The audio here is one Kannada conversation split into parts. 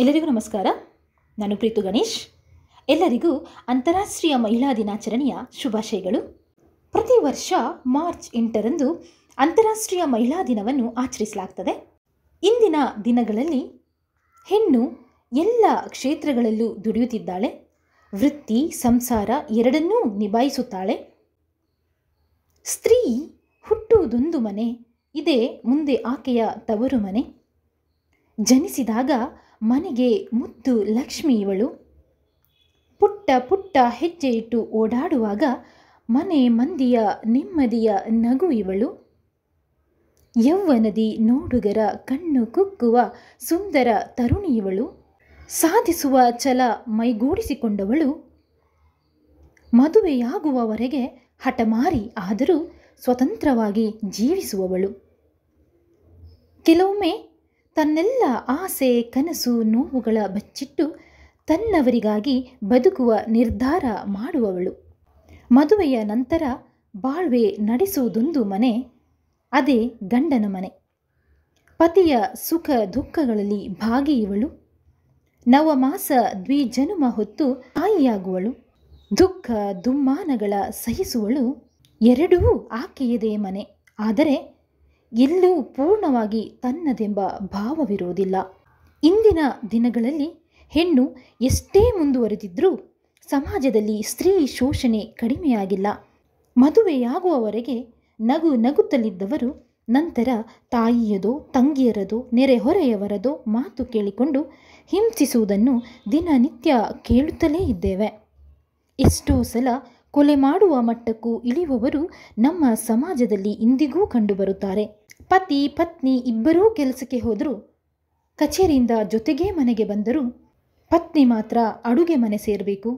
ಎಲ್ಲರಿಗೂ ನಮಸ್ಕಾರ ನಾನು ಪ್ರೀತು ಗಣೇಶ್ ಎಲ್ಲರಿಗೂ ಅಂತಾರಾಷ್ಟ್ರೀಯ ಮಹಿಳಾ ದಿನಾಚರಣೆಯ ಶುಭಾಶಯಗಳು ಪ್ರತಿ ವರ್ಷ ಮಾರ್ಚ್ ಎಂಟರಂದು ಅಂತಾರಾಷ್ಟ್ರೀಯ ಮಹಿಳಾ ದಿನವನ್ನು ಆಚರಿಸಲಾಗ್ತದೆ ಇಂದಿನ ದಿನಗಳಲ್ಲಿ ಹೆಣ್ಣು ಎಲ್ಲ ಕ್ಷೇತ್ರಗಳಲ್ಲೂ ದುಡಿಯುತ್ತಿದ್ದಾಳೆ ವೃತ್ತಿ ಸಂಸಾರ ಎರಡನ್ನೂ ನಿಭಾಯಿಸುತ್ತಾಳೆ ಸ್ತ್ರೀ ಹುಟ್ಟುವುದೊಂದು ಮನೆ ಇದೇ ಮುಂದೆ ಆಕೆಯ ತವರು ಮನೆ ಜನಿಸಿದಾಗ ಮನೆಗೆ ಮುದ್ದು ಲಕ್ಷ್ಮಿ ಇವಳು ಪುಟ್ಟ ಪುಟ್ಟ ಹೆಜ್ಜೆ ಇಟ್ಟು ಓಡಾಡುವಾಗ ಮನೆ ಮಂದಿಯ ನೆಮ್ಮದಿಯ ನಗು ಇವಳು ಯೌವನದಿ ನೋಡುಗರ ಕಣ್ಣು ಕುಕ್ಕುವ ಸುಂದರ ತರುಣಿಯವಳು ಸಾಧಿಸುವ ಛಲ ಮೈಗೂಡಿಸಿಕೊಂಡವಳು ಮದುವೆಯಾಗುವವರೆಗೆ ಹಠಮಾರಿ ಆದರೂ ಸ್ವತಂತ್ರವಾಗಿ ಜೀವಿಸುವವಳು ಕೆಲವೊಮ್ಮೆ ತನ್ನೆಲ್ಲ ಆಸೆ ಕನಸು ನೋವುಗಳ ಬಚ್ಚಿಟ್ಟು ತನ್ನವರಿಗಾಗಿ ಬದುಕುವ ನಿರ್ಧಾರ ಮಾಡುವವಳು ಮದುವೆಯ ನಂತರ ಬಾಳ್ವೆ ನಡೆಸುವುದೊಂದು ಮನೆ ಅದೇ ಗಂಡನ ಮನೆ ಪತಿಯ ಸುಖ ದುಃಖಗಳಲ್ಲಿ ಭಾಗಿಯುವಳು ನವಮಾಸ ದ್ವಿಜನುಮ ಹೊತ್ತು ತಾಯಿಯಾಗುವಳು ದುಃಖ ದುಮ್ಮಾನಗಳ ಸಹಿಸುವಳು ಎರಡೂ ಆಕೆಯದೇ ಮನೆ ಆದರೆ ಎಲ್ಲೂ ಪೂರ್ಣವಾಗಿ ತನ್ನದೆಂಬ ಭಾವವಿರುವುದಿಲ್ಲ ಇಂದಿನ ದಿನಗಳಲ್ಲಿ ಹೆಣ್ಣು ಎಷ್ಟೇ ಮುಂದುವರೆದಿದ್ದರೂ ಸಮಾಜದಲ್ಲಿ ಸ್ತ್ರೀ ಶೋಷಣೆ ಕಡಿಮೆಯಾಗಿಲ್ಲ ಮದುವೆಯಾಗುವವರೆಗೆ ನಗು ನಗುತ್ತಲಿದ್ದವರು ನಂತರ ತಾಯಿಯದೋ ತಂಗಿಯರದೋ ನೆರೆಹೊರೆಯವರದೋ ಮಾತು ಕೇಳಿಕೊಂಡು ಹಿಂಸಿಸುವುದನ್ನು ದಿನನಿತ್ಯ ಕೇಳುತ್ತಲೇ ಇದ್ದೇವೆ ಎಷ್ಟೋ ಸಲ ಕೊಲೆ ಮಾಡುವ ಮಟ್ಟಕ್ಕೂ ಇಳಿಯುವವರು ನಮ್ಮ ಸಮಾಜದಲ್ಲಿ ಇಂದಿಗೂ ಕಂಡುಬರುತ್ತಾರೆ ಪತಿ ಪತ್ನಿ ಇಬ್ಬರೂ ಕೆಲಸಕ್ಕೆ ಹೋದರೂ ಕಚೇರಿಯಿಂದ ಜೊತೆಗೇ ಮನೆಗೆ ಬಂದರೂ ಪತ್ನಿ ಮಾತ್ರ ಅಡುಗೆ ಮನೆ ಸೇರಬೇಕು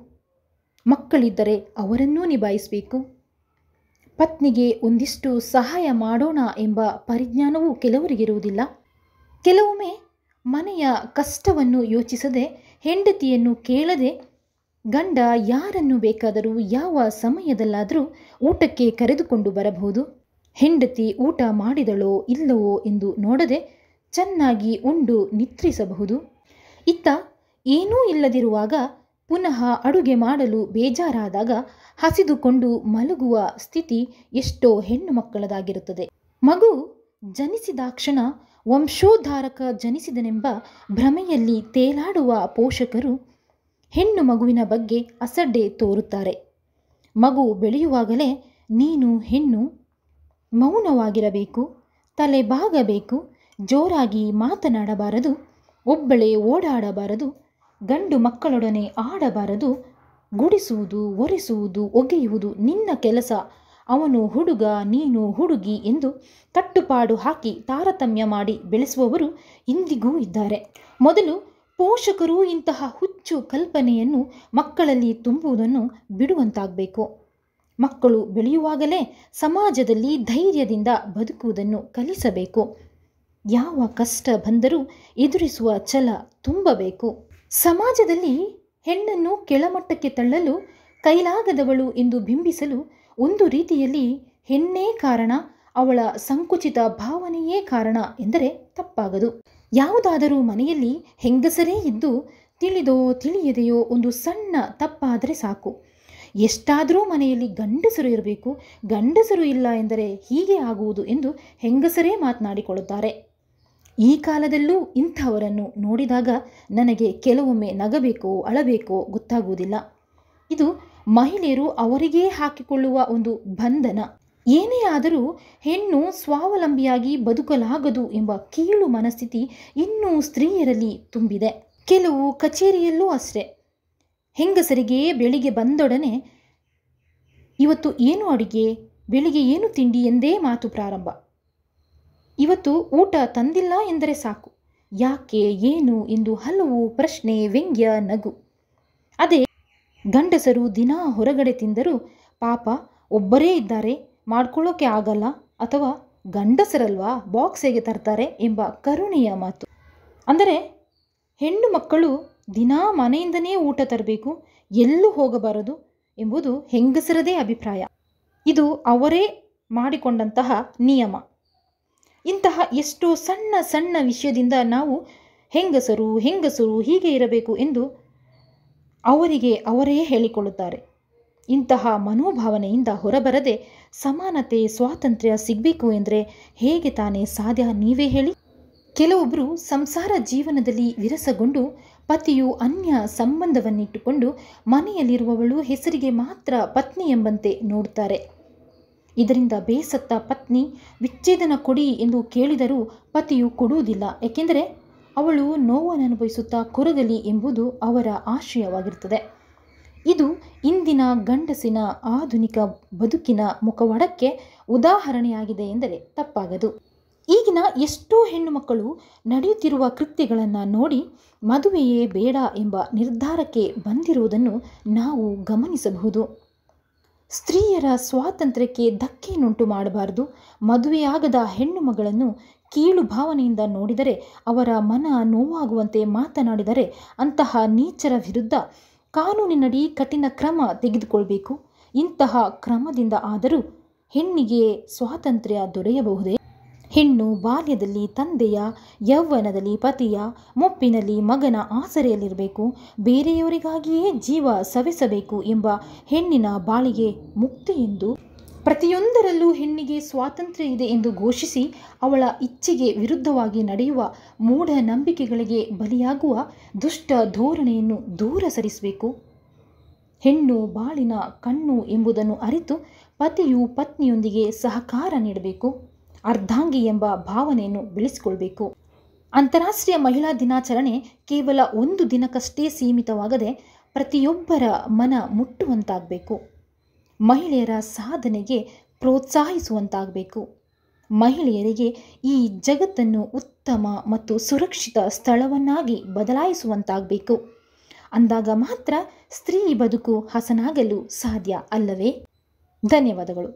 ಮಕ್ಕಳಿದ್ದರೆ ಅವರನ್ನೂ ನಿಭಾಯಿಸಬೇಕು ಪತ್ನಿಗೆ ಒಂದಿಷ್ಟು ಸಹಾಯ ಮಾಡೋಣ ಎಂಬ ಪರಿಜ್ಞಾನವೂ ಕೆಲವರಿಗಿರುವುದಿಲ್ಲ ಕೆಲವೊಮ್ಮೆ ಮನೆಯ ಕಷ್ಟವನ್ನು ಯೋಚಿಸದೆ ಹೆಂಡತಿಯನ್ನು ಕೇಳದೆ ಗಂಡ ಯಾರನ್ನು ಬೇಕಾದರೂ ಯಾವ ಸಮಯದಲ್ಲಾದರೂ ಊಟಕ್ಕೆ ಕರೆದುಕೊಂಡು ಬರಬಹುದು ಹೆಂಡತಿ ಊಟ ಮಾಡಿದಳೋ ಇಲ್ಲವೋ ಎಂದು ನೋಡದೆ ಚೆನ್ನಾಗಿ ಉಂಡು ನಿತ್ರಿಸಬಹುದು ಇತ್ತ ಏನೂ ಇಲ್ಲದಿರುವಾಗ ಪುನಃ ಅಡುಗೆ ಮಾಡಲು ಬೇಜಾರಾದಾಗ ಹಸಿದುಕೊಂಡು ಮಲಗುವ ಸ್ಥಿತಿ ಎಷ್ಟೋ ಹೆಣ್ಣು ಮಕ್ಕಳದಾಗಿರುತ್ತದೆ ಮಗು ಜನಿಸಿದಾಕ್ಷಣ ವಂಶೋದ್ಧಾರಕ ಜನಿಸಿದನೆಂಬ ಭ್ರಮೆಯಲ್ಲಿ ತೇಲಾಡುವ ಪೋಷಕರು ಹೆಣ್ಣು ಮಗುವಿನ ಬಗ್ಗೆ ಅಸಡ್ಡೆ ತೋರುತ್ತಾರೆ ಮಗು ಬೆಳೆಯುವಾಗಲೇ ನೀನು ಹೆಣ್ಣು ಮೌನವಾಗಿರಬೇಕು ತಲೆ ಬಾಗಬೇಕು ಜೋರಾಗಿ ಮಾತನಾಡಬಾರದು ಒಬ್ಬಳೇ ಓಡಾಡಬಾರದು ಗಂಡು ಮಕ್ಕಳೊಡನೆ ಆಡಬಾರದು ಗುಡಿಸುವುದು ಒರೆಸುವುದು ಒಗೆಯುವುದು ನಿನ್ನ ಕೆಲಸ ಅವನು ಹುಡುಗ ನೀನು ಹುಡುಗಿ ಎಂದು ಕಟ್ಟುಪಾಡು ಹಾಕಿ ತಾರತಮ್ಯ ಮಾಡಿ ಬೆಳೆಸುವವರು ಇಂದಿಗೂ ಇದ್ದಾರೆ ಮೊದಲು ಪೋಷಕರು ಇಂತಹ ಹುಚ್ಚು ಕಲ್ಪನೆಯನ್ನು ಮಕ್ಕಳಲ್ಲಿ ತುಂಬುವುದನ್ನು ಬಿಡುವಂತಾಗಬೇಕು ಮಕ್ಕಳು ಬೆಳೆಯುವಾಗಲೇ ಸಮಾಜದಲ್ಲಿ ಧೈರ್ಯದಿಂದ ಬದುಕುವುದನ್ನು ಕಲಿಸಬೇಕು ಯಾವ ಕಷ್ಟ ಬಂದರೂ ಎದುರಿಸುವ ಛಲ ತುಂಬಬೇಕು ಸಮಾಜದಲ್ಲಿ ಹೆಣ್ಣನ್ನು ಕೆಳಮಟ್ಟಕ್ಕೆ ತಳ್ಳಲು ಕೈಲಾಗದವಳು ಎಂದು ಬಿಂಬಿಸಲು ಒಂದು ರೀತಿಯಲ್ಲಿ ಹೆಣ್ಣೇ ಕಾರಣ ಅವಳ ಸಂಕುಚಿತ ಭಾವನೆಯೇ ಕಾರಣ ಎಂದರೆ ತಪ್ಪಾಗದು ಯಾವುದಾದರೂ ಮನೆಯಲ್ಲಿ ಹೆಂಗಸರೇ ಇದ್ದು ತಿಳಿದೋ ತಿಳಿಯದೆಯೋ ಒಂದು ಸಣ್ಣ ತಪ್ಪಾದರೆ ಸಾಕು ಎಷ್ಟಾದರೂ ಮನೆಯಲ್ಲಿ ಗಂಡಸರು ಇರಬೇಕು ಗಂಡಸರು ಇಲ್ಲ ಎಂದರೆ ಹೀಗೆ ಆಗುವುದು ಎಂದು ಹೆಂಗಸರೇ ಮಾತನಾಡಿಕೊಳ್ಳುತ್ತಾರೆ ಈ ಕಾಲದಲ್ಲೂ ಇಂಥವರನ್ನು ನೋಡಿದಾಗ ನನಗೆ ಕೆಲವೊಮ್ಮೆ ನಗಬೇಕೋ ಅಳಬೇಕೋ ಗೊತ್ತಾಗುವುದಿಲ್ಲ ಇದು ಮಹಿಳೆಯರು ಅವರಿಗೇ ಹಾಕಿಕೊಳ್ಳುವ ಒಂದು ಬಂಧನ ಏನೇ ಆದರೂ ಹೆಣ್ಣು ಸ್ವಾವಲಂಬಿಯಾಗಿ ಬದುಕಲಾಗದು ಎಂಬ ಕೀಳು ಮನಸ್ಥಿತಿ ಇನ್ನೂ ಸ್ತ್ರೀಯರಲ್ಲಿ ತುಂಬಿದೆ ಕೆಲವು ಕಚೇರಿಯಲ್ಲೂ ಅಷ್ಟೇ ಹೆಂಗಸರಿಗೆ ಬೆಳಿಗ್ಗೆ ಬಂದೊಡನೆ ಇವತ್ತು ಏನು ಅಡುಗೆ ಬೆಳಿಗ್ಗೆ ಏನು ತಿಂಡಿ ಎಂದೇ ಮಾತು ಪ್ರಾರಂಭ ಇವತ್ತು ಊಟ ತಂದಿಲ್ಲ ಎಂದರೆ ಸಾಕು ಯಾಕೆ ಏನು ಎಂದು ಹಲವು ಪ್ರಶ್ನೆ ವ್ಯಂಗ್ಯ ನಗು ಅದೇ ಗಂಡಸರು ದಿನಾ ಹೊರಗಡೆ ತಿಂದರೂ ಪಾಪ ಒಬ್ಬರೇ ಇದ್ದಾರೆ ಮಾಡ್ಕೊಳ್ಳೋಕೆ ಆಗಲ್ಲ ಅಥವಾ ಗಂಡಸರಲ್ವಾ ಬಾಕ್ಸ್ ಹೇಗೆ ತರ್ತಾರೆ ಎಂಬ ಕರುಣೆಯ ಮಾತು ಅಂದರೆ ಹೆಣ್ಣು ಮಕ್ಕಳು ದಿನಾ ಮನೆಯಿಂದನೇ ಊಟ ತರಬೇಕು ಎಲ್ಲೂ ಹೋಗಬಾರದು ಎಂಬುದು ಹೆಂಗಸರದೇ ಅಭಿಪ್ರಾಯ ಇದು ಅವರೇ ಮಾಡಿಕೊಂಡಂತಹ ನಿಯಮ ಇಂತಹ ಎಷ್ಟೋ ಸಣ್ಣ ಸಣ್ಣ ವಿಷಯದಿಂದ ನಾವು ಹೆಂಗಸರು ಹೆಂಗಸರು ಹೀಗೆ ಇರಬೇಕು ಎಂದು ಅವರಿಗೆ ಅವರೇ ಹೇಳಿಕೊಳ್ಳುತ್ತಾರೆ ಇಂತಹ ಮನೋಭಾವನೆಯಿಂದ ಹೊರಬರದೆ ಸಮಾನತೆ ಸ್ವಾತಂತ್ರ್ಯ ಸಿಗಬೇಕು ಎಂದರೆ ಹೇಗೆ ತಾನೇ ಸಾಧ್ಯ ನೀವೇ ಹೇಳಿ ಕೆಲವೊಬ್ಬರು ಸಂಸಾರ ಜೀವನದಲ್ಲಿ ವಿರಸಗೊಂಡು ಪತಿಯು ಅನ್ಯ ಸಂಬಂಧವನ್ನಿಟ್ಟುಕೊಂಡು ಮನೆಯಲ್ಲಿರುವವಳು ಹೆಸರಿಗೆ ಮಾತ್ರ ಪತ್ನಿ ಎಂಬಂತೆ ನೋಡುತ್ತಾರೆ ಇದರಿಂದ ಬೇಸತ್ತ ಪತ್ನಿ ವಿಚ್ಛೇದನ ಕೊಡಿ ಎಂದು ಕೇಳಿದರೂ ಪತಿಯು ಕೊಡುವುದಿಲ್ಲ ಏಕೆಂದರೆ ಅವಳು ನೋವನ್ನು ಅನುಭವಿಸುತ್ತಾ ಕೊರಗಲಿ ಎಂಬುದು ಅವರ ಆಶಯವಾಗಿರುತ್ತದೆ ಇದು ಇಂದಿನ ಗಂಡಸಿನ ಆಧುನಿಕ ಬದುಕಿನ ಮುಖವಾಡಕ್ಕೆ ಉದಾಹರಣೆಯಾಗಿದೆ ಎಂದರೆ ತಪ್ಪಾಗದು ಈಗಿನ ಎಷ್ಟೋ ಹೆಣ್ಣು ಮಕ್ಕಳು ನಡೆಯುತ್ತಿರುವ ಕೃತ್ಯಗಳನ್ನು ನೋಡಿ ಮದುವೆಯೇ ಬೇಡ ಎಂಬ ನಿರ್ಧಾರಕ್ಕೆ ಬಂದಿರುವುದನ್ನು ನಾವು ಗಮನಿಸಬಹುದು ಸ್ತ್ರೀಯರ ಸ್ವಾತಂತ್ರ್ಯಕ್ಕೆ ಧಕ್ಕೆಯನ್ನುಂಟು ಮಾಡಬಾರದು ಮದುವೆಯಾಗದ ಹೆಣ್ಣು ಮಗಳನ್ನು ಕೀಳು ಭಾವನೆಯಿಂದ ನೋಡಿದರೆ ಅವರ ಮನ ನೋವಾಗುವಂತೆ ಮಾತನಾಡಿದರೆ ಅಂತಹ ನೀಚರ ವಿರುದ್ಧ ಕಾನೂನಿನಡಿ ಕಠಿಣ ಕ್ರಮ ತೆಗೆದುಕೊಳ್ಬೇಕು ಇಂತಹ ಕ್ರಮದಿಂದ ಆದರೂ ಹೆಣ್ಣಿಗೆ ಸ್ವಾತಂತ್ರ್ಯ ದೊರೆಯಬಹುದೇ ಹೆಣ್ಣು ಬಾಲ್ಯದಲ್ಲಿ ತಂದೆಯ ಯೌವನದಲ್ಲಿ ಪತಿಯ ಮುಪ್ಪಿನಲ್ಲಿ ಮಗನ ಆಸರೆಯಲ್ಲಿರಬೇಕು ಬೇರೆಯವರಿಗಾಗಿಯೇ ಜೀವ ಸವೆಸಬೇಕು ಎಂಬ ಹೆಣ್ಣಿನ ಬಾಳಿಗೆ ಮುಕ್ತಿ ಎಂದು ಪ್ರತಿಯೊಂದರಲ್ಲೂ ಹೆಣ್ಣಿಗೆ ಸ್ವಾತಂತ್ರ್ಯ ಇದೆ ಎಂದು ಘೋಷಿಸಿ ಅವಳ ಇಚ್ಛೆಗೆ ವಿರುದ್ಧವಾಗಿ ನಡೆಯುವ ಮೂಢನಂಬಿಕೆಗಳಿಗೆ ಬಲಿಯಾಗುವ ದುಷ್ಟ ಧೋರಣೆಯನ್ನು ದೂರ ಸರಿಸಬೇಕು ಹೆಣ್ಣು ಬಾಳಿನ ಕಣ್ಣು ಎಂಬುದನ್ನು ಅರಿತು ಪತಿಯು ಪತ್ನಿಯೊಂದಿಗೆ ಸಹಕಾರ ನೀಡಬೇಕು ಅರ್ಧಾಂಗಿ ಎಂಬ ಭಾವನೆಯನ್ನು ಬೆಳೆಸಿಕೊಳ್ಬೇಕು ಅಂತಾರಾಷ್ಟ್ರೀಯ ಮಹಿಳಾ ದಿನಾಚರಣೆ ಕೇವಲ ಒಂದು ದಿನಕ್ಕಷ್ಟೇ ಸೀಮಿತವಾಗದೆ ಪ್ರತಿಯೊಬ್ಬರ ಮನ ಮುಟ್ಟುವಂತಾಗಬೇಕು ಮಹಿಳೆಯರ ಸಾಧನೆಗೆ ಪ್ರೋತ್ಸಾಹಿಸುವಂತಾಗಬೇಕು ಮಹಿಳೆಯರಿಗೆ ಈ ಜಗತ್ತನ್ನು ಉತ್ತಮ ಮತ್ತು ಸುರಕ್ಷಿತ ಸ್ಥಳವನ್ನಾಗಿ ಬದಲಾಯಿಸುವಂತಾಗಬೇಕು ಅಂದಾಗ ಮಾತ್ರ ಸ್ತ್ರೀ ಬದುಕು ಹಸನಾಗಲು ಸಾಧ್ಯ ಅಲ್ಲವೇ ಧನ್ಯವಾದಗಳು